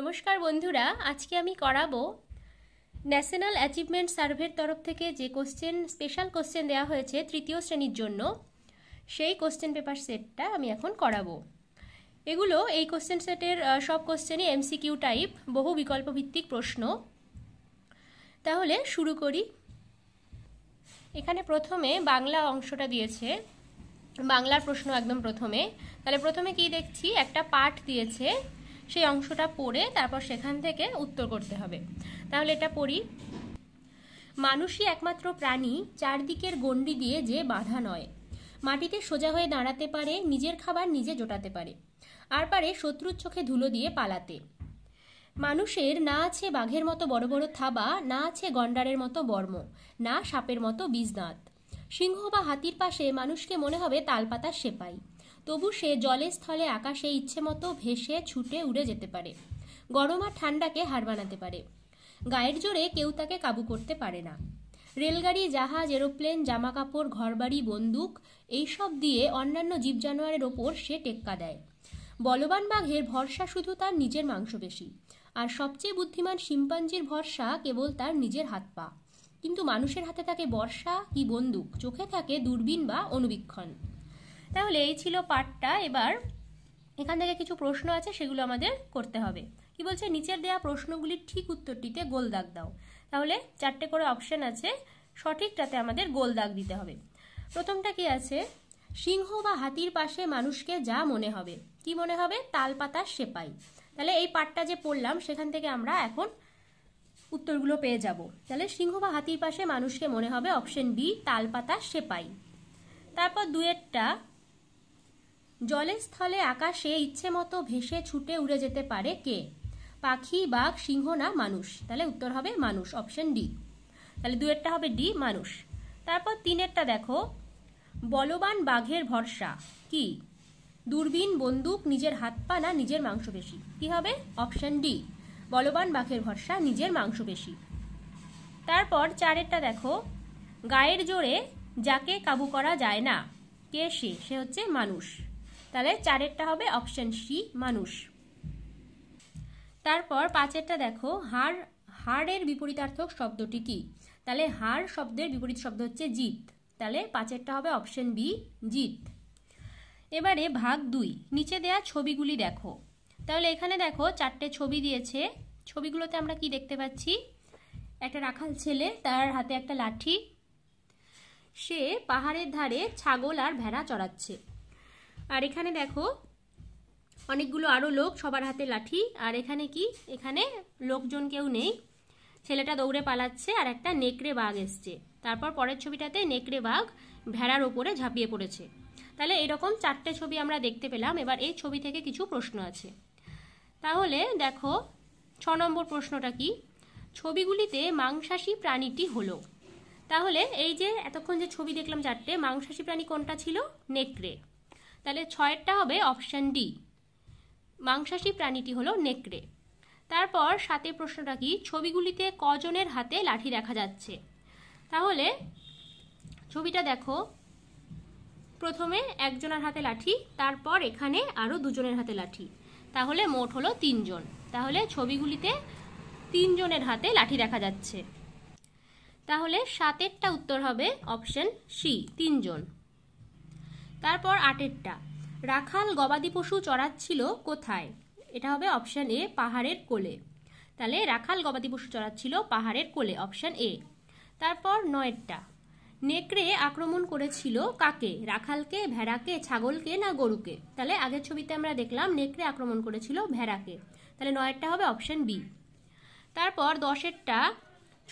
নমস্কার বন্ধুরা আজকে আমি করাবো ন্যাশনাল অ্যাচিভমেন্ট সার্ভের তরফ থেকে যে কোশ্চেন স্পেশাল কোশ্চেন দেওয়া হয়েছে তৃতীয় শ্রেণীর জন্য সেই কোশ্চেন পেপার সেটটা আমি এখন করাবো এগুলো এই কোশ্চেন সেটের সব কোশ্চেনই এমসিকিউ টাইপ বহু বিকল্প ভিত্তিক প্রশ্ন তাহলে শুরু করি এখানে প্রথমে বাংলা অংশটা দিয়েছে বাংলার প্রশ্ন একদম প্রথমে তাহলে প্রথমে কি দেখছি একটা পাঠ দিয়েছে সেই অংশটা পড়ে তারপর সেখান থেকে উত্তর করতে হবে তাহলে এটা পড়ি মানুষই একমাত্র প্রাণী চারদিকের গণ্ডি দিয়ে যে বাধা নয় মাটিতে সোজা হয়ে দাঁড়াতে পারে নিজের খাবার নিজে জোটাতে পারে আর পারে শত্রুর চোখে ধুলো দিয়ে পালাতে মানুষের না আছে বাঘের মতো বড় বড় থাবা না আছে গন্ডারের মতো বর্ম না সাপের মতো বীজদাঁত সিংহ বা হাতির পাশে মানুষকে মনে হবে তালপাতা সেপাই তবু সে জলে স্থলে আকাশে ইচ্ছে মতো ভেসে ছুটে উড়ে যেতে পারে গরম আর ঠান্ডাকে হার বানাতে পারে গায়ের জোরে কেউ তাকে কাবু করতে পারে না রেলগাড়ি জাহাজ এরোপ্লেন জামা কাপড় ঘরবাড়ি বন্দুক এইসব দিয়ে অন্যান্য জীব জানোয়ারের ওপর সে টেক্কা দেয় বলবান বাঘের ভরসা শুধু তার নিজের মাংসপেশি আর সবচেয়ে বুদ্ধিমান শিম্পাঞ্জির ভরসা কেবল তার নিজের হাত পা কিন্তু মানুষের হাতে থাকে বর্ষা কি বন্দুক চোখে থাকে দূরবীন বা অনুবীক্ষণ তাহলে এই ছিল পাঠটা এবার এখান থেকে কিছু প্রশ্ন আছে সেগুলো আমাদের করতে হবে কি বলছে নিচের দেয়া প্রশ্নগুলির ঠিক উত্তরটিতে গোল দাগ দাও তাহলে চারটে করে অপশন আছে সঠিকটাতে আমাদের গোল দাগ দিতে হবে প্রথমটা কি আছে সিংহ বা হাতির পাশে মানুষকে যা মনে হবে কি মনে হবে তাল পাতা সেপাই তাহলে এই পাটটা যে পড়লাম সেখান থেকে আমরা এখন উত্তরগুলো পেয়ে যাব তাহলে সিংহ বা হাতির পাশে মানুষকে মনে হবে অপশন বি তাল পাতার সেপাই তারপর দুয়েরটা জলের স্থলে আকাশে ইচ্ছে মতো ভেসে ছুটে উড়ে যেতে পারে কে পাখি বাঘ সিংহ না মানুষ তাহলে উত্তর হবে মানুষ অপশন ডি তাহলে দুয়েরটা হবে ডি মানুষ তারপর তিনেরটা দেখো বলবান বাঘের ভরসা কি দূরবীন বন্দুক নিজের হাত পা না নিজের মাংসপেশি কি হবে অপশন ডি বলবান বাঘের ভরসা নিজের মাংসপেশি তারপর চারেরটা দেখো গায়ের জোরে যাকে কাবু করা যায় না কে সে সে হচ্ছে মানুষ তাহলে চারেরটা হবে অপশন সি মানুষ তারপর পাঁচেরটা দেখো হার হাড়ের বিপরীতার্থক শব্দটি কি তাহলে হাড় শব্দের বিপরীত শব্দ হচ্ছে জিত তাহলে পাঁচেরটা হবে অপশন বি জিত এবারে ভাগ দুই নিচে দেয়া ছবিগুলি দেখো তাহলে এখানে দেখো চারটে ছবি দিয়েছে ছবিগুলোতে আমরা কি দেখতে পাচ্ছি একটা রাখাল ছেলে তার হাতে একটা লাঠি সে পাহাড়ের ধারে ছাগল আর ভেড়া চড়াচ্ছে আর এখানে দেখো অনেকগুলো আরও লোক সবার হাতে লাঠি আর এখানে কি এখানে লোকজন কেউ নেই ছেলেটা দৌড়ে পালাচ্ছে আর একটা নেকড়ে বাঘ এসছে তারপর পরের ছবিটাতে নেকড়ে বাঘ ভেড়ার ওপরে ঝাঁপিয়ে পড়েছে তাহলে এরকম চারটে ছবি আমরা দেখতে পেলাম এবার এই ছবি থেকে কিছু প্রশ্ন আছে তাহলে দেখো ছ নম্বর প্রশ্নটা কি ছবিগুলিতে মাংসাশী প্রাণীটি হলো তাহলে এই যে এতক্ষণ যে ছবি দেখলাম চারটে মাংসাশী প্রাণী কোনটা ছিল নেকড়ে তাহলে ছয়েরটা হবে অপশান ডি মাংসাশী প্রাণীটি হলো নেকড়ে তারপর সাথে প্রশ্নটা কি ছবিগুলিতে কজনের হাতে লাঠি দেখা যাচ্ছে তাহলে ছবিটা দেখো প্রথমে একজনের হাতে লাঠি তারপর এখানে আরও দুজনের হাতে লাঠি তাহলে মোট হলো তিনজন তাহলে ছবিগুলিতে তিনজনের হাতে লাঠি দেখা যাচ্ছে তাহলে সাতেরটা উত্তর হবে অপশান সি তিনজন তারপর আটেরটা রাখাল গবাদি পশু চড়াচ্ছিল কোথায় এটা হবে অপশান এ পাহাড়ের কোলে তাহলে রাখাল গবাদি পশু চড়াচ্ছিল পাহাড়ের কোলে অপশান এ তারপর নয়েরটা নেকড়ে আক্রমণ করেছিল কাকে রাখালকে ভেড়াকে ছাগলকে না গরুকে তাহলে আগের ছবিতে আমরা দেখলাম নেকড়ে আক্রমণ করেছিল ভেড়াকে তাহলে নয়েরটা হবে অপশান বি তারপর দশেরটা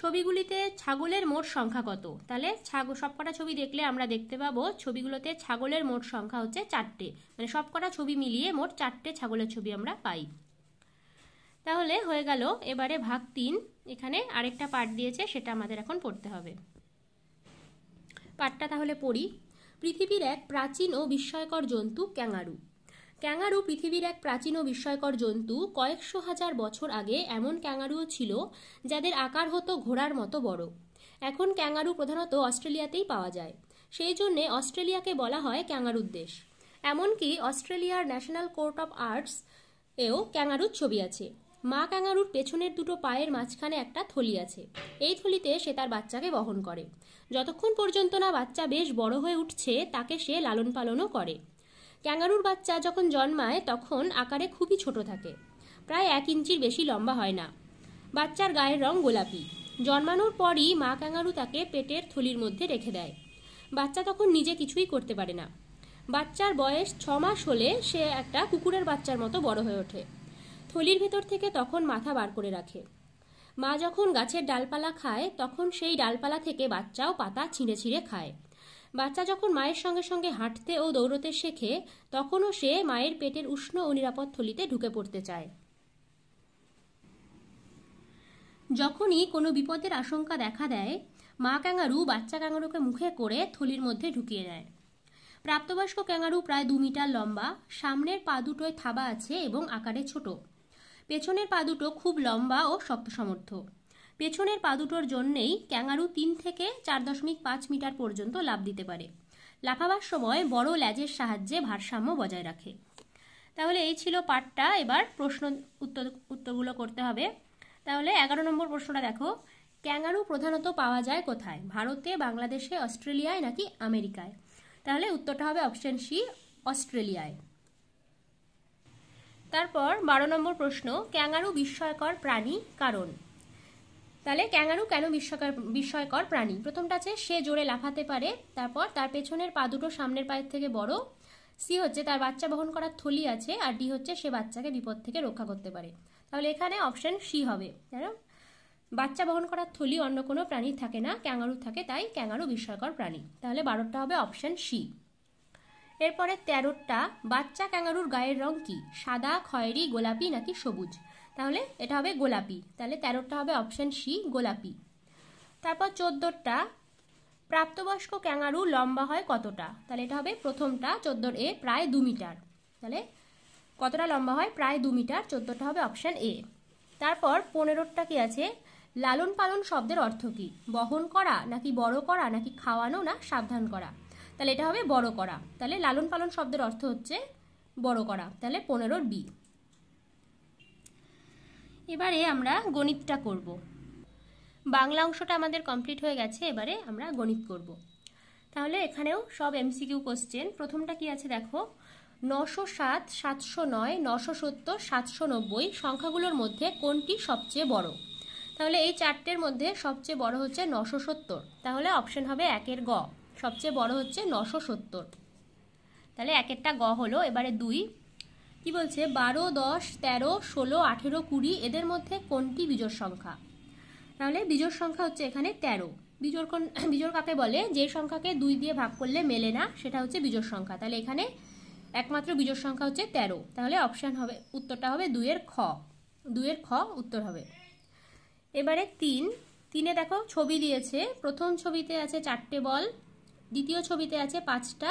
ছবিগুলিতে ছাগলের মোট সংখ্যা কত তাহলে ছাগল সবকটা ছবি দেখলে আমরা দেখতে পাবো ছবিগুলোতে ছাগলের মোট সংখ্যা হচ্ছে চারটে মানে সবকটা ছবি মিলিয়ে মোট চারটে ছাগলের ছবি আমরা পাই তাহলে হয়ে গেল এবারে ভাগ তিন এখানে আরেকটা পাঠ দিয়েছে সেটা আমাদের এখন পড়তে হবে পাঠটা তাহলে পড়ি পৃথিবীর এক প্রাচীন ও বিস্ময়কর জন্তু ক্যাঙারু ক্যাঙারু পৃথিবীর এক প্রাচীন ও বিস্ময়কর জন্তু কয়েকশো হাজার বছর আগে এমন ক্যাঙারুও ছিল যাদের আকার হতো ঘোড়ার মতো বড় এখন ক্যাঙারু প্রধানত অস্ট্রেলিয়াতেই পাওয়া যায় সেই জন্যে অস্ট্রেলিয়াকে বলা হয় ক্যাঙারুর দেশ এমনকি অস্ট্রেলিয়ার ন্যাশনাল কোর্ট অফ আর্টস এও ক্যাঙারুর ছবি আছে মা ক্যাঙারুর পেছনের দুটো পায়ের মাঝখানে একটা থলি আছে এই থলিতে সে তার বাচ্চাকে বহন করে যতক্ষণ পর্যন্ত না বাচ্চা বেশ বড় হয়ে উঠছে তাকে সে লালন পালনও করে ক্যাঙ্গারুর বাচ্চা যখন জন্মায় তখন আকারে খুবই ছোট থাকে প্রায় এক ইঞ্চির বেশি লম্বা হয় না বাচ্চার গায়ের রং গোলাপি জন্মানোর পরই মা ক্যাঙ্গারু তাকে পেটের থলির মধ্যে রেখে দেয় বাচ্চা তখন নিজে কিছুই করতে পারে না বাচ্চার বয়স ছ মাস হলে সে একটা কুকুরের বাচ্চার মতো বড় হয়ে ওঠে থলির ভেতর থেকে তখন মাথা বার করে রাখে মা যখন গাছের ডালপালা খায় তখন সেই ডালপালা থেকে বাচ্চাও পাতা ছিঁড়ে ছিঁড়ে খায় বাচ্চা যখন মায়ের সঙ্গে সঙ্গে হাঁটতে ও দৌড়তে শেখে তখনও সে মায়ের পেটের উষ্ণ ও নিরাপদ থলিতে ঢুকে পড়তে চায় যখনই কোনো বিপদের আশঙ্কা দেখা দেয় মা ক্যাঙ্গারু বাচ্চা ক্যাঙ্গারুকে মুখে করে থলির মধ্যে ঢুকিয়ে দেয় প্রাপ্তবয়স্ক ক্যাঙ্গারু প্রায় দু মিটার লম্বা সামনের পা দুটোয় থাবা আছে এবং আকারে ছোট পেছনের পা দুটো খুব লম্বা ও শক্ত সমর্থ পেছনের পা দুটোর জন্যেই ক্যাঙারু তিন থেকে চার দশমিক পাঁচ মিটার পর্যন্ত লাভ দিতে পারে লাফাবার সময় বড় ল্যাজের সাহায্যে ভারসাম্য বজায় রাখে তাহলে এই ছিল পাঠটা এবার প্রশ্ন উত্তর উত্তরগুলো করতে হবে তাহলে এগারো নম্বর প্রশ্নটা দেখো ক্যাঙ্গারু প্রধানত পাওয়া যায় কোথায় ভারতে বাংলাদেশে অস্ট্রেলিয়ায় নাকি আমেরিকায় তাহলে উত্তরটা হবে অপশন সি অস্ট্রেলিয়ায় তারপর বারো নম্বর প্রশ্ন ক্যাঙ্গারু বিস্ময়কর প্রাণী কারণ তাহলে ক্যাঙ্গারু কেন বিস্ময়কর বিস্ময়কর প্রাণী প্রথমটা আছে সে জোরে লাফাতে পারে তারপর তার পেছনের পা দুটো সামনের পায়ের থেকে বড় সি হচ্ছে তার বাচ্চা বহন করার থলি আছে আর ডি হচ্ছে সে বাচ্চাকে বিপদ থেকে রক্ষা করতে পারে তাহলে এখানে অপশন সি হবে বাচ্চা বহন করার থলি অন্য কোনো প্রাণীর থাকে না ক্যাঙ্গারু থাকে তাই ক্যাঙ্গারু বিস্ময়কর প্রাণী তাহলে বারোটা হবে অপশন সি এরপরে তেরোটা বাচ্চা ক্যাঙ্গারুর গায়ের রং কি সাদা খয়েরি গোলাপি নাকি সবুজ তাহলে এটা হবে গোলাপি তাহলে তেরোটা হবে অপশান সি গোলাপি তারপর চোদ্দোটা প্রাপ্তবয়স্ক ক্যাঙ্গারু লম্বা হয় কতটা তাহলে এটা হবে প্রথমটা চোদ্দোর এ প্রায় দু মিটার তাহলে কতটা লম্বা হয় প্রায় দু মিটার চোদ্দোটা হবে অপশান এ তারপর পনেরোটা কি আছে লালন পালন শব্দের অর্থ কী বহন করা নাকি বড় করা নাকি খাওয়ানো না সাবধান করা তাহলে এটা হবে বড় করা তাহলে লালন পালন শব্দের অর্থ হচ্ছে বড় করা তাহলে পনেরোর বি এবারে আমরা গণিতটা করব বাংলা অংশটা আমাদের কমপ্লিট হয়ে গেছে এবারে আমরা গণিত করব তাহলে এখানেও সব এমসিকিউ কোশ্চেন প্রথমটা কি আছে দেখো নশো সাত সাতশো নয় নশো সত্তর সাতশো নব্বই সংখ্যাগুলোর মধ্যে কোনটি সবচেয়ে বড় তাহলে এই চারটের মধ্যে সবচেয়ে বড় হচ্ছে নশো সত্তর তাহলে অপশন হবে একের গ সবচেয়ে বড় হচ্ছে নশো সত্তর তাহলে একেরটা গ হলো এবারে দুই কি বলছে বারো দশ তেরো ষোলো আঠেরো কুড়ি এদের মধ্যে কোনটি বিজোড় সংখ্যা তাহলে বিজোড় সংখ্যা হচ্ছে এখানে তেরো বিজোড় কোন বিজোড় কাকে বলে যে সংখ্যাকে দুই দিয়ে ভাগ করলে মেলে না সেটা হচ্ছে বিজোড় সংখ্যা তাহলে এখানে একমাত্র বিজোড় সংখ্যা হচ্ছে তেরো তাহলে অপশান হবে উত্তরটা হবে দুইয়ের খ দুইয়ের খ উত্তর হবে এবারে তিন তিনে দেখো ছবি দিয়েছে প্রথম ছবিতে আছে চারটে বল দ্বিতীয় ছবিতে আছে পাঁচটা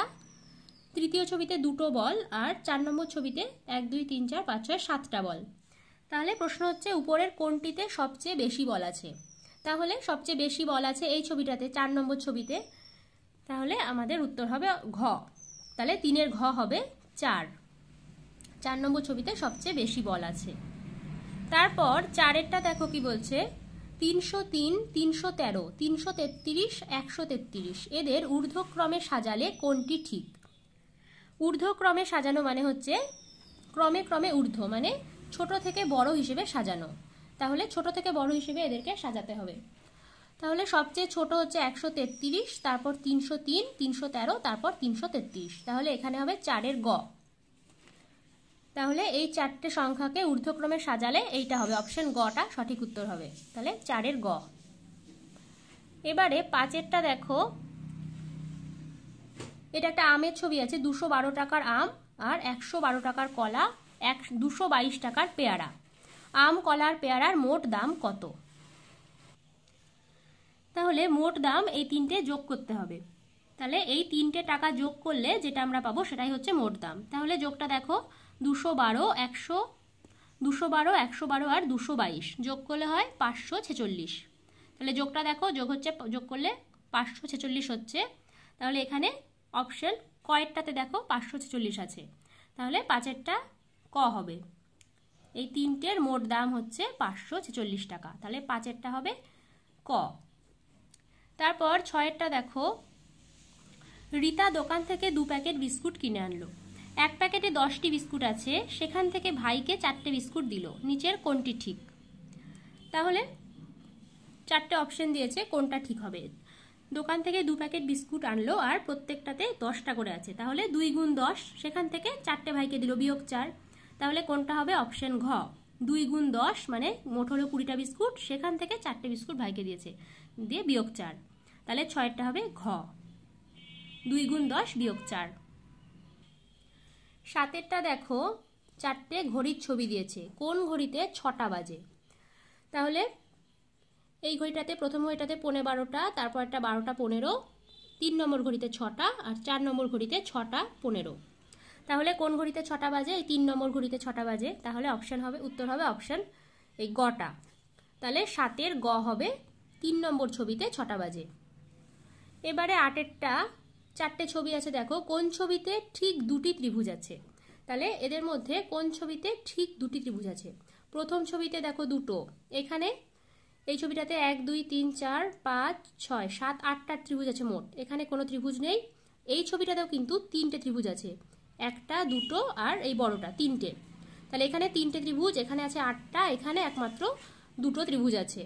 তৃতীয় ছবিতে দুটো বল আর চার নম্বর ছবিতে এক দুই তিন চার পাঁচ ছয় সাতটা বল তাহলে প্রশ্ন হচ্ছে উপরের কোনটিতে সবচেয়ে বেশি বল আছে তাহলে সবচেয়ে বেশি বল আছে এই ছবিটাতে চার নম্বর ছবিতে তাহলে আমাদের উত্তর হবে ঘ তাহলে তিনের ঘ হবে চার চার নম্বর ছবিতে সবচেয়ে বেশি বল আছে তারপর চারেরটা দেখো কি বলছে তিনশো তিন তিনশো তেরো তিনশো তেত্রিশ একশো তেত্রিশ এদের ঊর্ধ্বক্রমে সাজালে কোনটি ঠিক ঊর্ধ্বক্রমে সাজানো মানে হচ্ছে ক্রমে ক্রমে ঊর্ধ্ব মানে ছোট থেকে বড় হিসেবে সাজানো তাহলে ছোট থেকে বড় হিসেবে এদেরকে সাজাতে হবে তাহলে সবচেয়ে ছোট হচ্ছে একশো তেত্রিশ তারপর তিনশো তিন তিনশো তেরো তারপর তিনশো তেত্রিশ তাহলে এখানে হবে চারের গ তাহলে এই চারটে সংখ্যাকে ঊর্ধ্বক্রমে সাজালে এইটা হবে অপশন গটা সঠিক উত্তর হবে তাহলে চারের গ এবারে পাঁচেরটা দেখো এটা একটা আমের ছবি আছে দুশো বারো টাকার আম আর একশো বারো টাকার কলা এক দুশো বাইশ টাকার পেয়ারা আম কলার পেয়ারার মোট দাম কত তাহলে মোট দাম এই তিনটে যোগ করতে হবে তাহলে এই তিনটে টাকা যোগ করলে যেটা আমরা পাবো সেটাই হচ্ছে মোট দাম তাহলে যোগটা দেখো দুশো বারো একশো দুশো বারো একশো বারো আর দুশো বাইশ যোগ করলে হয় পাঁচশো ছেচল্লিশ তাহলে যোগটা দেখো যোগ হচ্ছে যোগ করলে পাঁচশো ছেচল্লিশ হচ্ছে তাহলে এখানে অপশন কয়েরটাতে দেখো পাঁচশো ছেচল্লিশ আছে তাহলে পাঁচেরটা ক হবে এই তিনটের মোট দাম হচ্ছে পাঁচশো ছেচল্লিশ টাকা তাহলে পাঁচেরটা হবে ক তারপর ছয়েরটা দেখো রীতা দোকান থেকে দু প্যাকেট বিস্কুট কিনে আনলো এক প্যাকেটে দশটি বিস্কুট আছে সেখান থেকে ভাইকে চারটে বিস্কুট দিল নিচের কোনটি ঠিক তাহলে চারটে অপশন দিয়েছে কোনটা ঠিক হবে দোকান থেকে দু প্যাকেট বিস্কুট আনলো আর প্রত্যেকটাতে দশটা করে আছে তাহলে দুই গুণ দশ সেখান থেকে চারটে ভাইকে দিল বিয়োগ চার তাহলে কোনটা হবে অপশন ঘ দুই গুণ দশ মানে মোট হলো কুড়িটা বিস্কুট সেখান থেকে চারটে বিস্কুট ভাইকে দিয়েছে দিয়ে বিয়োগ চার তাহলে ছয়টা হবে ঘ দুই গুণ দশ বিয়োগ চার সাতেরটা দেখো চারটে ঘড়ির ছবি দিয়েছে কোন ঘড়িতে ছটা বাজে তাহলে এই ঘড়িটাতে প্রথম ঘড়িটাতে পনেরো বারোটা তারপর একটা বারোটা পনেরো তিন নম্বর ঘড়িতে ছটা আর চার নম্বর ঘড়িতে ছটা পনেরো তাহলে কোন ঘড়িতে ছটা বাজে এই তিন নম্বর ঘড়িতে ছটা বাজে তাহলে অপশান হবে উত্তর হবে অপশান এই গটা তাহলে সাতের গ হবে তিন নম্বর ছবিতে ছটা বাজে এবারে আটেরটা চারটে ছবি আছে দেখো কোন ছবিতে ঠিক দুটি ত্রিভুজ আছে তাহলে এদের মধ্যে কোন ছবিতে ঠিক দুটি ত্রিভুজ আছে প্রথম ছবিতে দেখো দুটো এখানে এই ছবিটাতে এক দুই তিন চার পাঁচ ছয় সাত আটটা ত্রিভুজ আছে মোট এখানে কোনো ত্রিভুজ নেই এই ছবিটাতেও কিন্তু তিনটে ত্রিভুজ আছে একটা দুটো আর এই বড়টা তিনটে তাহলে এখানে তিনটে ত্রিভুজ এখানে আছে আটটা এখানে একমাত্র দুটো ত্রিভুজ আছে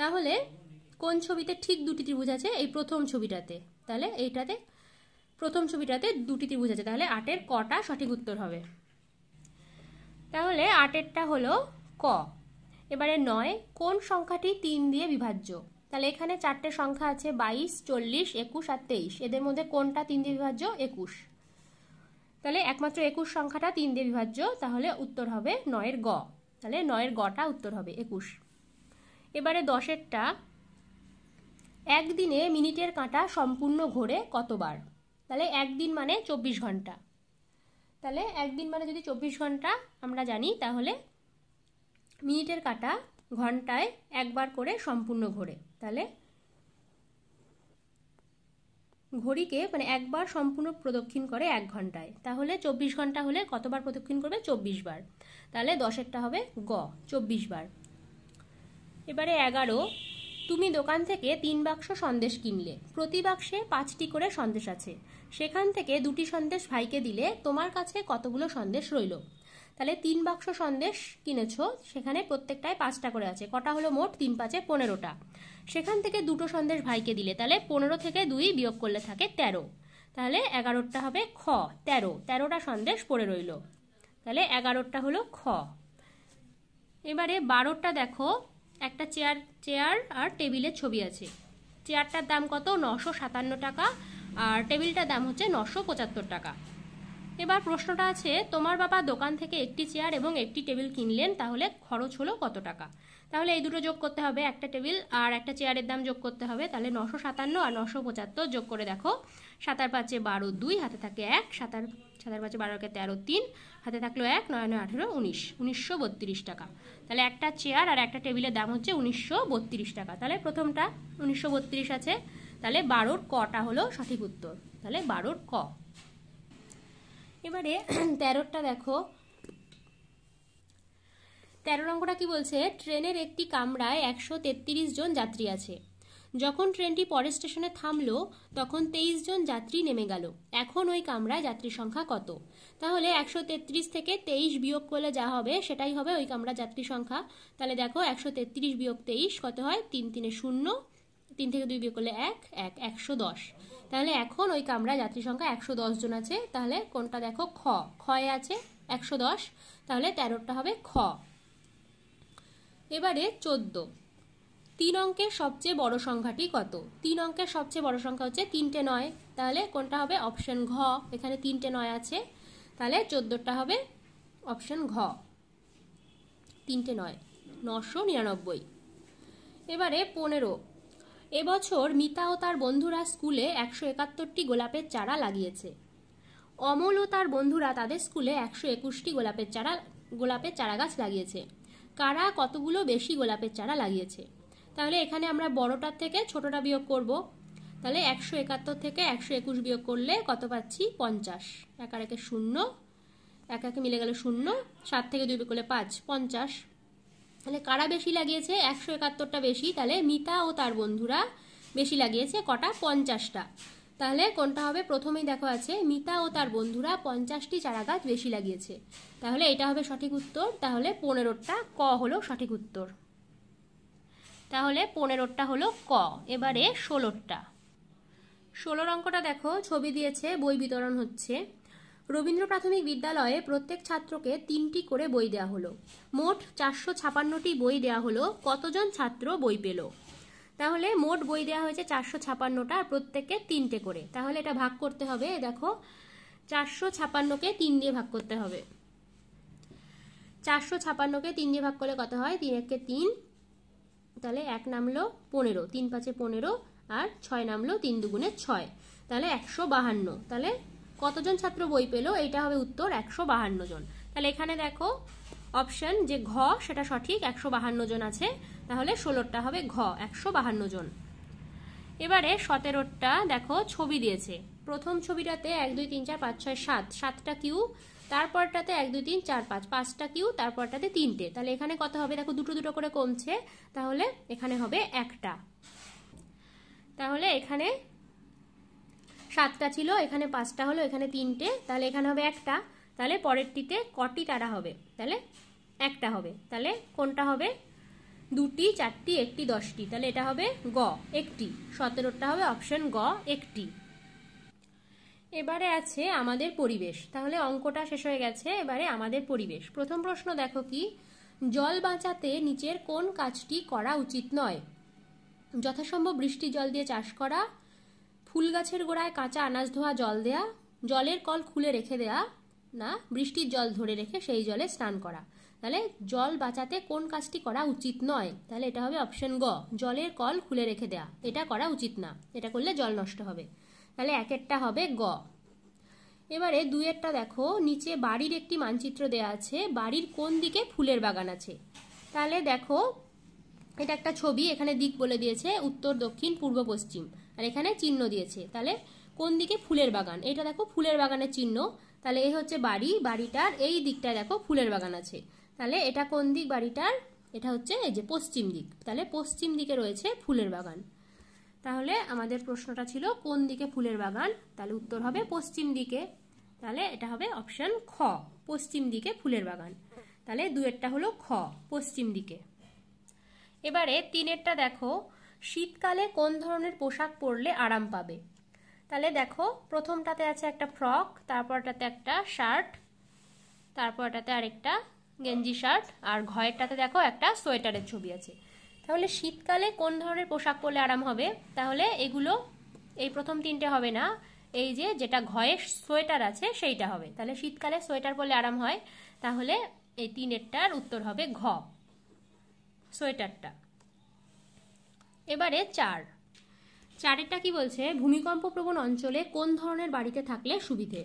তাহলে কোন ছবিতে ঠিক দুটি ত্রিভুজ আছে এই প্রথম ছবিটাতে তাহলে এইটাতে প্রথম ছবিটাতে দুটি ত্রিভুজ আছে তাহলে আটের কটা সঠিক উত্তর হবে তাহলে আটেরটা হলো ক এবারে নয় কোন সংখ্যাটি তিন দিয়ে বিভাজ্য তাহলে এখানে চারটে সংখ্যা আছে বাইশ চল্লিশ একুশ আর তেইশ এদের মধ্যে কোনটা তিন দিয়ে বিভাজ্য একুশ তাহলে একমাত্র একুশ সংখ্যাটা তিন দিয়ে বিভাজ্য তাহলে উত্তর হবে নয়ের গ তাহলে নয়ের গটা উত্তর হবে একুশ এবারে দশেরটা একদিনে মিনিটের কাঁটা সম্পূর্ণ ঘোরে কতবার তাহলে একদিন মানে চব্বিশ ঘন্টা তাহলে একদিন মানে যদি চব্বিশ ঘন্টা আমরা জানি তাহলে মিনিটের কাটা ঘন্টায় একবার করে সম্পূর্ণ ঘোরে তাহলে ঘড়িকে মানে একবার সম্পূর্ণ প্রদক্ষিণ করে এক ঘন্টায় তাহলে চব্বিশ ঘন্টা হলে কতবার প্রদক্ষিণ করবে চব্বিশ বার তাহলে দশেরটা হবে গ চব্বিশ বার এবারে এগারো তুমি দোকান থেকে তিন বাক্স সন্দেশ কিনলে প্রতি বাক্সে পাঁচটি করে সন্দেশ আছে সেখান থেকে দুটি সন্দেশ ভাইকে দিলে তোমার কাছে কতগুলো সন্দেশ রইল তাহলে তিন বাক্স সন্দেশ কিনেছো সেখানে প্রত্যেকটায় পাঁচটা করে আছে কটা হলো মোট তিন পাঁচে পনেরোটা সেখান থেকে দুটো সন্দেশ ভাইকে দিলে তাহলে পনেরো থেকে দুই বিয়োগ করলে থাকে তেরো তাহলে এগারোটা হবে খ তেরো তেরোটা সন্দেশ পড়ে রইল তাহলে এগারোটা হলো খ এবারে বারোটা দেখো একটা চেয়ার চেয়ার আর টেবিলের ছবি আছে চেয়ারটার দাম কত নশো সাতান্ন টাকা আর টেবিলটার দাম হচ্ছে নশো পঁচাত্তর টাকা এবার প্রশ্নটা আছে তোমার বাবা দোকান থেকে একটি চেয়ার এবং একটি টেবিল কিনলেন তাহলে খরচ হলো কত টাকা তাহলে এই দুটো যোগ করতে হবে একটা টেবিল আর একটা চেয়ারের দাম যোগ করতে হবে তাহলে নশো সাতান্ন আর নশো পঁচাত্তর যোগ করে দেখো সাতার পাঁচে বারো দুই হাতে থাকে এক সাতার সাতার পাঁচে বারোকে তেরো তিন হাতে থাকলো এক নয় নয় আঠেরো উনিশ উনিশশো বত্রিশ টাকা তাহলে একটা চেয়ার আর একটা টেবিলের দাম হচ্ছে উনিশশো বত্রিশ টাকা তাহলে প্রথমটা উনিশশো বত্রিশ আছে তাহলে বারোর কটা হলো সঠিক উত্তর তাহলে বারোর ক এবারে তেরোটা দেখো তেরো নম্বরটা কি বলছে ট্রেনের একটি কামরায় একশো জন যাত্রী আছে যখন ট্রেনটি পরের স্টেশনে থামল তখন তেইশ জন যাত্রী নেমে গেল এখন ওই কামরায় যাত্রী সংখ্যা কত তাহলে একশো তেত্রিশ থেকে তেইশ বিয়োগ করলে যা হবে সেটাই হবে ওই কামরা যাত্রী সংখ্যা তাহলে দেখো একশো তেত্রিশ বিয়োগ তেইশ কত হয় তিন তিনে শূন্য তিন থেকে দুই বিয়োগ করলে এক এক একশো দশ তাহলে এখন ওই কামরা যাত্রী সংখ্যা একশো জন আছে তাহলে কোনটা দেখো খ খয়ে আছে একশো দশ তাহলে তেরোটা হবে খ এবারে চোদ্দ তিন অঙ্কের সবচেয়ে বড় সংখ্যাটি কত তিন অঙ্কের সবচেয়ে বড় সংখ্যা হচ্ছে তিনটে নয় তাহলে কোনটা হবে অপশন ঘ এখানে তিনটে নয় আছে তাহলে চোদ্দটা হবে অপশন ঘ তিনটে নয় নশো নিরানব্বই এবারে পনেরো এবছর মিতা ও তার বন্ধুরা স্কুলে একশো একাত্তরটি গোলাপের চারা লাগিয়েছে অমল ও তার বন্ধুরা তাদের স্কুলে একশো একুশটি গোলাপের চারা গোলাপের চারা গাছ লাগিয়েছে কারা কতগুলো বেশি গোলাপের চারা লাগিয়েছে তাহলে এখানে আমরা বড়টার থেকে ছোটটা বিয়োগ করব তাহলে একশো একাত্তর থেকে একশো একুশ বিয়োগ করলে কত পাচ্ছি পঞ্চাশ একার একে শূন্য এক একে মিলে গেলে শূন্য সাত থেকে দুই বিয়োগ করলে পাঁচ পঞ্চাশ তাহলে কারা বেশি লাগিয়েছে একশো একাত্তরটা বেশি তাহলে মিতা ও তার বন্ধুরা বেশি লাগিয়েছে কটা পঞ্চাশটা তাহলে কোনটা হবে প্রথমেই দেখো আছে মিতা ও তার বন্ধুরা পঞ্চাশটি চারাগাছ বেশি লাগিয়েছে তাহলে এটা হবে সঠিক উত্তর তাহলে পনেরোটা ক হলো সঠিক উত্তর তাহলে পনেরোটা হলো ক এবারে ষোলোটা ষোলোর অঙ্কটা দেখো ছবি দিয়েছে বই বিতরণ হচ্ছে রবীন্দ্র প্রাথমিক বিদ্যালয়ে প্রত্যেক ছাত্রকে তিনটি করে বই দেওয়া হলো মোট চারশো ছাপান্নটি বই দেওয়া হলো কতজন ছাত্র বই পেল তাহলে মোট বই দেওয়া হয়েছে চারশো ছাপান্নটা আর প্রত্যেককে তিনটে করে তাহলে এটা ভাগ করতে হবে দেখো চারশো ছাপান্নকে তিন দিয়ে ভাগ করতে হবে চারশো ছাপান্নকে তিন দিয়ে ভাগ করলে কত হয় তিন এককে তিন তাহলে এক নামলো পনেরো তিন পাঁচে পনেরো আর ছয় নামলো তিন দুগুণে ছয় তাহলে একশো বাহান্ন তাহলে কতজন ছাত্র বই পেল এটা হবে উত্তর একশো বাহান্ন জন তাহলে এখানে দেখো অপশন যে ঘ সেটা সঠিক একশো বাহান্ন জন আছে তাহলে ষোলোরটা হবে ঘ একশো বাহান্ন জন এবারে সতেরোটা দেখো ছবি দিয়েছে প্রথম ছবিটাতে এক দুই তিন চার পাঁচ ছয় সাত সাতটা কিউ তারপরটাতে এক দুই তিন চার পাঁচ পাঁচটা কিউ তারপরটাতে তিনটে তাহলে এখানে কত হবে দেখো দুটো দুটো করে কমছে তাহলে এখানে হবে একটা তাহলে এখানে সাতটা ছিল এখানে পাঁচটা হলো এখানে তিনটে তাহলে এখানে হবে একটা তাহলে পরেরটিতে কটি তারা হবে তাহলে একটা হবে তাহলে কোনটা হবে দুটি চারটি একটি দশটি তাহলে এটা হবে গ একটি সতেরোটা হবে অপশন গ একটি এবারে আছে আমাদের পরিবেশ তাহলে অঙ্কটা শেষ হয়ে গেছে এবারে আমাদের পরিবেশ প্রথম প্রশ্ন দেখো কি জল বাঁচাতে নিচের কোন কাজটি করা উচিত নয় যথাসম্ভব বৃষ্টি জল দিয়ে চাষ করা ফুল গাছের গোড়ায় কাঁচা আনাজ ধোয়া জল দেয়া জলের কল খুলে রেখে দেয়া না বৃষ্টির জল ধরে রেখে সেই জলে স্নান করা তাহলে জল বাঁচাতে কোন কাজটি করা উচিত নয় তাহলে এটা হবে অপশন গ জলের কল খুলে রেখে দেয়া এটা করা উচিত না এটা করলে জল নষ্ট হবে তাহলে এক একটা হবে গ এবারে দুয়েরটা দেখো নিচে বাড়ির একটি মানচিত্র দেয়া আছে বাড়ির কোন দিকে ফুলের বাগান আছে তাহলে দেখো এটা একটা ছবি এখানে দিক বলে দিয়েছে উত্তর দক্ষিণ পূর্ব পশ্চিম আর এখানে চিহ্ন দিয়েছে তাহলে কোন দিকে ফুলের বাগান এটা দেখো ফুলের বাগানের চিহ্ন তাহলে এই হচ্ছে বাড়ি বাড়িটার এই দিকটা দেখো ফুলের বাগান আছে তাহলে এটা কোন দিক বাড়িটার এটা হচ্ছে এই যে পশ্চিম দিক তাহলে পশ্চিম দিকে রয়েছে ফুলের বাগান তাহলে আমাদের প্রশ্নটা ছিল কোন দিকে ফুলের বাগান তাহলে উত্তর হবে পশ্চিম দিকে তাহলে এটা হবে অপশন খ পশ্চিম দিকে ফুলের বাগান তাহলে দুয়েরটা হলো খ পশ্চিম দিকে এবারে তিনেরটা দেখো শীতকালে কোন ধরনের পোশাক পরলে আরাম পাবে তাহলে দেখো প্রথমটাতে আছে একটা ফ্রক তারপরটাতে একটা শার্ট তারপরটাতে আরেকটা গেঞ্জি শার্ট আর ঘরেরটাতে দেখো একটা সোয়েটারের ছবি আছে তাহলে শীতকালে কোন ধরনের পোশাক পরলে আরাম হবে তাহলে এগুলো এই প্রথম তিনটে হবে না এই যে যেটা ঘয়ের সোয়েটার আছে সেইটা হবে তাহলে শীতকালে সোয়েটার পরলে আরাম হয় তাহলে এই তিনেরটার উত্তর হবে ঘ সোয়েটারটা এবারে চার চারেরটা কি বলছে ভূমিকম্প প্রবণ অঞ্চলে কোন ধরনের বাড়িতে থাকলে সুবিধে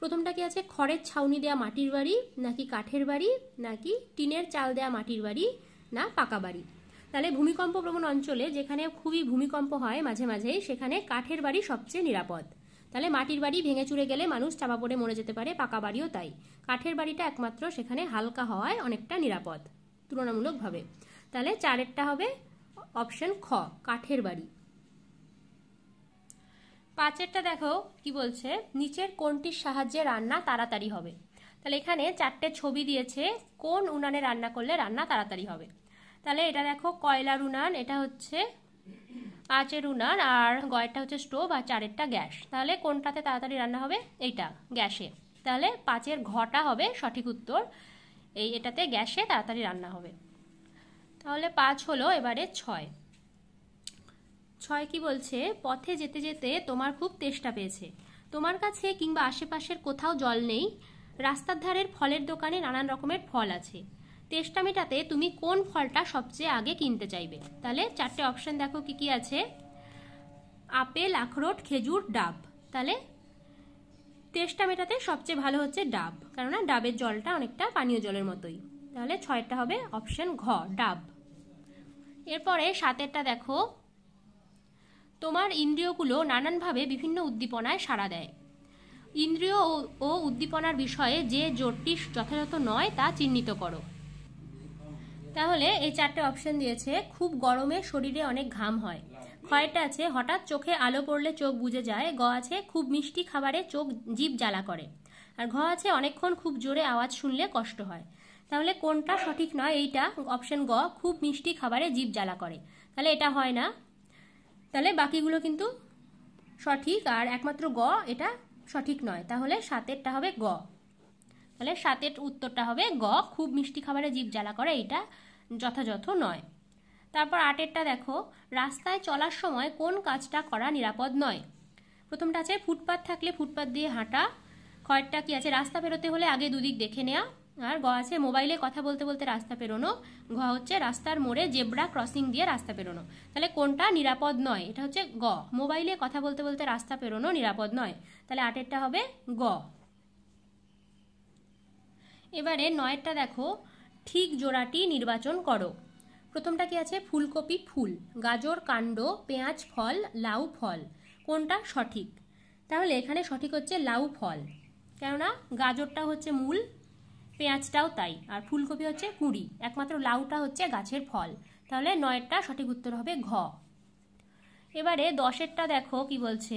প্রথমটা কি আছে খড়ের ছাউনি দেয়া মাটির বাড়ি নাকি কাঠের বাড়ি নাকি টিনের চাল দেয়া মাটির বাড়ি না পাকা বাড়ি তাহলে ভূমিকম্প প্রবণ অঞ্চলে যেখানে খুবই ভূমিকম্প হয় মাঝে মাঝে সেখানে কাঠের বাড়ি সবচেয়ে নিরাপদ তাহলে মাটির বাড়ি ভেঙে চুরে গেলে মানুষ চাপা পড়ে মরে যেতে পারে পাকা বাড়িও তাই কাঠের বাড়িটা একমাত্র সেখানে হালকা হওয়ায় অনেকটা নিরাপদ তুলনামূলকভাবে তাহলে চারেরটা হবে অপশন খ কাঠের বাড়ি পাঁচেরটা দেখো কি বলছে নিচের কোনটির সাহায্যে রান্না তাড়াতাড়ি হবে তাহলে এখানে চারটে ছবি দিয়েছে কোন উনানে রান্না করলে রান্না তাড়াতাড়ি হবে তাহলে এটা দেখো কয়লার উনান এটা হচ্ছে পাঁচের উনান আর গয়েরটা হচ্ছে স্টোভ আর চারেরটা গ্যাস তাহলে কোনটাতে তাড়াতাড়ি রান্না হবে এইটা গ্যাসে তাহলে পাঁচের ঘটা হবে সঠিক উত্তর এই এটাতে গ্যাসে তাড়াতাড়ি রান্না হবে তাহলে পাঁচ হলো এবারে ছয় ছয় কি বলছে পথে যেতে যেতে তোমার খুব তেষ্টা পেয়েছে তোমার কাছে কিংবা আশেপাশের কোথাও জল নেই রাস্তার ধারের ফলের দোকানে নানান রকমের ফল আছে তেষ্টা মেটাতে তুমি কোন ফলটা সবচেয়ে আগে কিনতে চাইবে তাহলে চারটে অপশন দেখো কি কি আছে আপেল আখরোট খেজুর ডাব তাহলে তেষ্টা মেটাতে সবচেয়ে ভালো হচ্ছে ডাব কেননা ডাবের জলটা অনেকটা পানীয় জলের মতোই তাহলে ছয়টা হবে অপশন ঘ ডাব এরপরে সাতেরটা দেখো তোমার ইন্দ্রিয়গুলো নানানভাবে বিভিন্ন উদ্দীপনায় সাড়া দেয় ইন্দ্রিয় ও উদ্দীপনার বিষয়ে যে জোরটি যথাযথ নয় তা চিহ্নিত করো তাহলে এই চারটে অপশন দিয়েছে খুব গরমে শরীরে অনেক ঘাম হয় ক্ষয়টা আছে হঠাৎ চোখে আলো পড়লে চোখ বুঝে যায় গ আছে খুব মিষ্টি খাবারে চোখ জীব জ্বালা করে আর ঘ আছে অনেকক্ষণ খুব জোরে আওয়াজ শুনলে কষ্ট হয় তাহলে কোনটা সঠিক নয় এইটা অপশন গ খুব মিষ্টি খাবারে জীব জ্বালা করে তাহলে এটা হয় না তাহলে বাকিগুলো কিন্তু সঠিক আর একমাত্র গ এটা সঠিক নয় তাহলে সাতেরটা হবে গ তাহলে সাতের উত্তরটা হবে গ খুব মিষ্টি খাবারে জীব জ্বালা করে এটা যথাযথ নয় তারপর আটেরটা দেখো রাস্তায় চলার সময় কোন কাজটা করা নিরাপদ নয় প্রথমটা আছে ফুটপাত থাকলে ফুটপাত দিয়ে হাঁটা খয়েরটা কি আছে রাস্তা পেরোতে হলে আগে দুদিক দেখে নেওয়া আর গ আছে মোবাইলে কথা বলতে বলতে রাস্তা পেরোনো ঘ হচ্ছে রাস্তার মোড়ে জেব্রা ক্রসিং দিয়ে রাস্তা পেরোনো তাহলে কোনটা নিরাপদ নয় এটা হচ্ছে গ মোবাইলে কথা বলতে বলতে রাস্তা পেরোনো নিরাপদ নয় তাহলে আটেরটা হবে গ এবারে নয়েরটা দেখো ঠিক জোড়াটি নির্বাচন করো প্রথমটা কি আছে ফুলকপি ফুল গাজর কাণ্ড পেঁয়াজ ফল লাউ ফল কোনটা সঠিক তাহলে এখানে সঠিক হচ্ছে লাউ ফল কেননা গাজরটা হচ্ছে মূল পেঁয়াজটাও তাই আর ফুলকপি হচ্ছে কুড়ি একমাত্র লাউটা হচ্ছে গাছের ফল তাহলে নয়েরটা সঠিক উত্তর হবে ঘ এবারে দশেরটা দেখো কি বলছে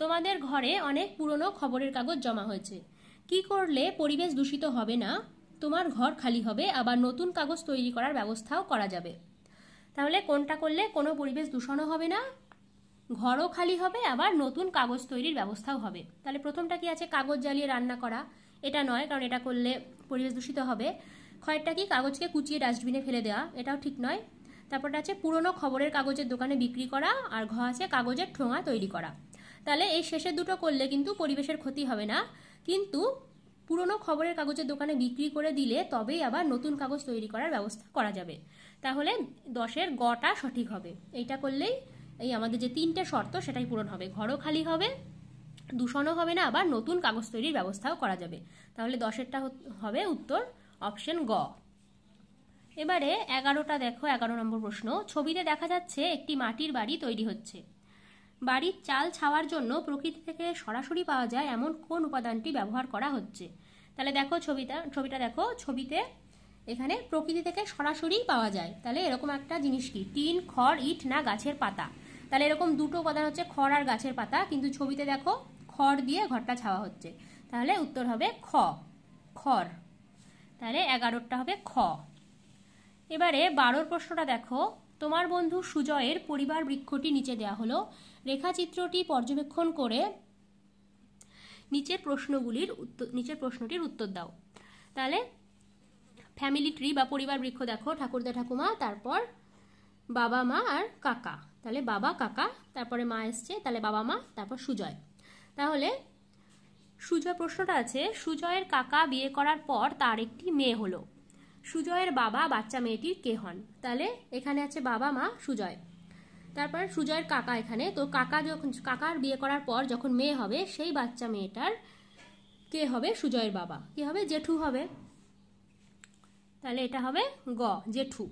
তোমাদের ঘরে অনেক পুরনো খবরের কাগজ জমা হয়েছে কি করলে পরিবেশ দূষিত হবে না তোমার ঘর খালি হবে আবার নতুন কাগজ তৈরি করার ব্যবস্থাও করা যাবে তাহলে কোনটা করলে কোনো পরিবেশ দূষণও হবে না ঘরও খালি হবে আবার নতুন কাগজ তৈরির ব্যবস্থাও হবে তাহলে প্রথমটা কি আছে কাগজ জ্বালিয়ে রান্না করা এটা নয় কারণ এটা করলে পরিবেশ দূষিত হবে খয়েরটা কি কাগজকে কুচিয়ে ডাস্টবিনে ফেলে দেওয়া এটাও ঠিক নয় তারপরটা আছে পুরনো খবরের কাগজের দোকানে বিক্রি করা আর ঘ আছে কাগজের ঠোঙা তৈরি করা তাহলে এই শেষের দুটো করলে কিন্তু পরিবেশের ক্ষতি হবে না কিন্তু পুরনো খবরের কাগজের দোকানে বিক্রি করে দিলে তবেই আবার নতুন কাগজ তৈরি করার ব্যবস্থা করা যাবে তাহলে দশের গটা সঠিক হবে এইটা করলেই এই আমাদের যে তিনটে শর্ত সেটাই পূরণ হবে ঘরও খালি হবে দূষণও হবে না আবার নতুন কাগজ তৈরির ব্যবস্থাও করা যাবে তাহলে দশেরটা হবে উত্তর অপশন গ এবারে এগারোটা দেখো এগারো নম্বর প্রশ্ন ছবিতে দেখা যাচ্ছে একটি মাটির বাড়ি তৈরি হচ্ছে বাড়ির চাল ছাওয়ার জন্য প্রকৃতি থেকে সরাসরি পাওয়া যায় এমন কোন উপাদানটি ব্যবহার করা হচ্ছে তাহলে দেখো ছবিটা ছবিটা দেখো ছবিতে এখানে প্রকৃতি থেকে সরাসরি পাওয়া যায় তাহলে এরকম একটা জিনিস কি টিন খড় ইট না গাছের পাতা তাহলে এরকম দুটো উপাদান হচ্ছে খড় আর গাছের পাতা কিন্তু ছবিতে দেখো খড় দিয়ে ঘরটা ছাওয়া হচ্ছে তাহলে উত্তর হবে খ খড় তাহলে এগারোটা হবে খ এবারে বারোর প্রশ্নটা দেখো তোমার বন্ধু সুজয়ের পরিবার বৃক্ষটি নিচে দেয়া হলো রেখাচিত্রটি পর্যবেক্ষণ করে নিচের প্রশ্নগুলির উত্তর নিচের প্রশ্নটির উত্তর দাও তাহলে ফ্যামিলি ট্রি বা পরিবার বৃক্ষ দেখো ঠাকুরদা ঠাকুমা তারপর বাবা মা আর কাকা তাহলে বাবা কাকা তারপরে মা এসছে তাহলে বাবা মা তারপর সুজয় তাহলে সুজয় প্রশ্নটা আছে সুজয়ের কাকা বিয়ে করার পর তার একটি মেয়ে হলো সুজয়ের বাবা বাচ্চা মেয়েটির কে হন তাহলে এখানে আছে বাবা মা সুজয় তারপর সুজয়ের কাকা এখানে তো কাকা যখন কাকার বিয়ে করার পর যখন মেয়ে হবে সেই বাচ্চা মেয়েটার কে হবে সুজয়ের বাবা কে হবে জেঠু হবে তাহলে এটা হবে গ জেঠু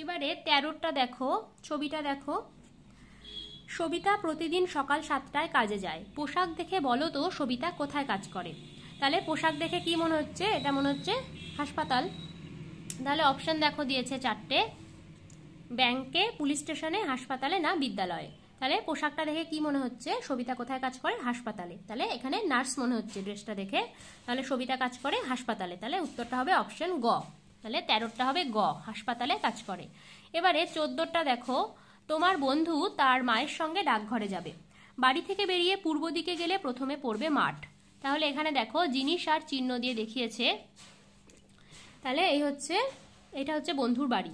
এবারে তেরোটা দেখো ছবিটা দেখো সবিতা প্রতিদিন সকাল সাতটায় কাজে যায় পোশাক দেখে বলো তো সবিতা কোথায় কাজ করে তাহলে পোশাক দেখে কি মনে হচ্ছে এটা মনে হচ্ছে হাসপাতাল তাহলে অপশান দেখো দিয়েছে চারটে ব্যাংকে পুলিশ স্টেশনে হাসপাতালে না বিদ্যালয়ে তাহলে পোশাকটা দেখে কি মনে হচ্ছে সবিতা কোথায় কাজ করে হাসপাতালে তাহলে এখানে নার্স মনে হচ্ছে ড্রেসটা দেখে তাহলে সবিতা কাজ করে হাসপাতালে তাহলে উত্তরটা হবে অপশন গ তাহলে তেরোটা হবে গ হাসপাতালে কাজ করে এবারে চোদ্দোটা দেখো তোমার বন্ধু তার মায়ের সঙ্গে ডাকঘরে যাবে বাড়ি থেকে বেরিয়ে পূর্ব দিকে গেলে প্রথমে পড়বে মাঠ তাহলে এখানে দেখো জিনিস আর চিহ্ন দিয়ে দেখিয়েছে তাহলে এই হচ্ছে এটা হচ্ছে বন্ধুর বাড়ি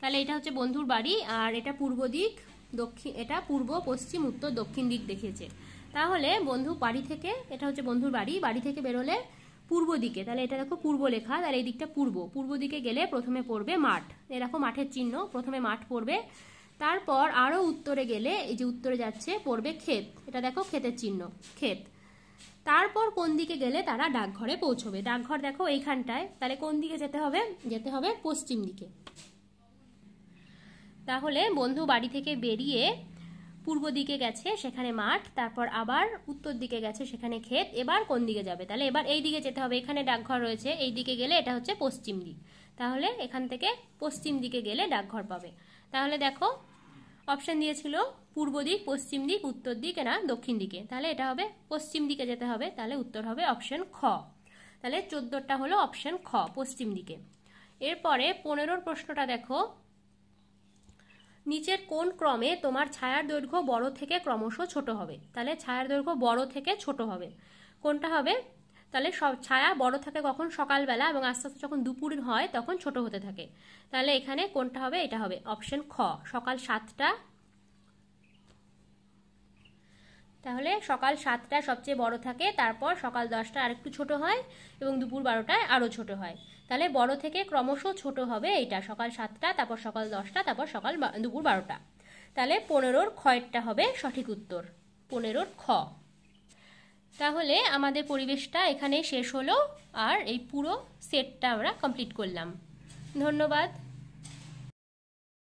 তাহলে এটা হচ্ছে বন্ধুর বাড়ি আর এটা পূর্ব দিক দক্ষিণ এটা পূর্ব পশ্চিম উত্তর দক্ষিণ দিক দেখিয়েছে তাহলে বন্ধু বাড়ি থেকে এটা হচ্ছে বন্ধুর বাড়ি বাড়ি থেকে বেরোলে পূর্ব দিকে তাহলে এটা দেখো পূর্ব লেখা তাহলে এই দিকটা পূর্ব পূর্ব দিকে গেলে প্রথমে পড়বে মাঠ এরকম মাঠের চিহ্ন প্রথমে মাঠ পড়বে তারপর আরও উত্তরে গেলে এই যে উত্তরে যাচ্ছে পড়বে ক্ষেত এটা দেখো ক্ষেতের চিহ্ন ক্ষেত তারপর কোন দিকে গেলে তারা ডাকঘরে পৌঁছবে ডাকঘর দেখো এইখানটায় তাহলে কোন দিকে যেতে হবে যেতে হবে পশ্চিম দিকে তাহলে বন্ধু বাড়ি থেকে বেরিয়ে পূর্ব দিকে গেছে সেখানে মাঠ তারপর আবার উত্তর দিকে গেছে সেখানে ক্ষেত এবার কোন দিকে যাবে তাহলে এবার এই দিকে যেতে হবে এখানে ডাকঘর রয়েছে এই দিকে গেলে এটা হচ্ছে পশ্চিম দিক তাহলে এখান থেকে পশ্চিম দিকে গেলে ডাকঘর পাবে তাহলে দেখো অপশন দিয়েছিল পূর্ব দিক পশ্চিম দিক উত্তর দিক না দক্ষিণ দিকে তাহলে এটা হবে পশ্চিম দিকে যেতে হবে তাহলে উত্তর হবে অপশন খ তাহলে চোদ্দোটা হলো অপশন খ পশ্চিম দিকে এরপরে পনেরোর প্রশ্নটা দেখো নিচের কোন ক্রমে তোমার ছায়ার দৈর্ঘ্য বড় থেকে ক্রমশ ছোট হবে তাহলে ছায়ার দৈর্ঘ্য বড় থেকে ছোট হবে কোনটা হবে তাহলে সব ছায়া বড় থাকে কখন সকালবেলা এবং আস্তে আস্তে যখন দুপুর হয় তখন ছোট হতে থাকে তাহলে এখানে কোনটা হবে এটা হবে অপশন খ সকাল সাতটা তাহলে সকাল সাতটা সবচেয়ে বড় থাকে তারপর সকাল দশটা আর একটু ছোট হয় এবং দুপুর বারোটায় আরও ছোট হয় তাহলে বড় থেকে ক্রমশ ছোট হবে এটা সকাল সাতটা তারপর সকাল দশটা তারপর সকাল দুপুর বারোটা তাহলে পনেরোর খয়েরটা হবে সঠিক উত্তর পনেরোর খ তাহলে আমাদের পরিবেশটা এখানে শেষ হলো আর এই পুরো সেটটা আমরা কমপ্লিট করলাম ধন্যবাদ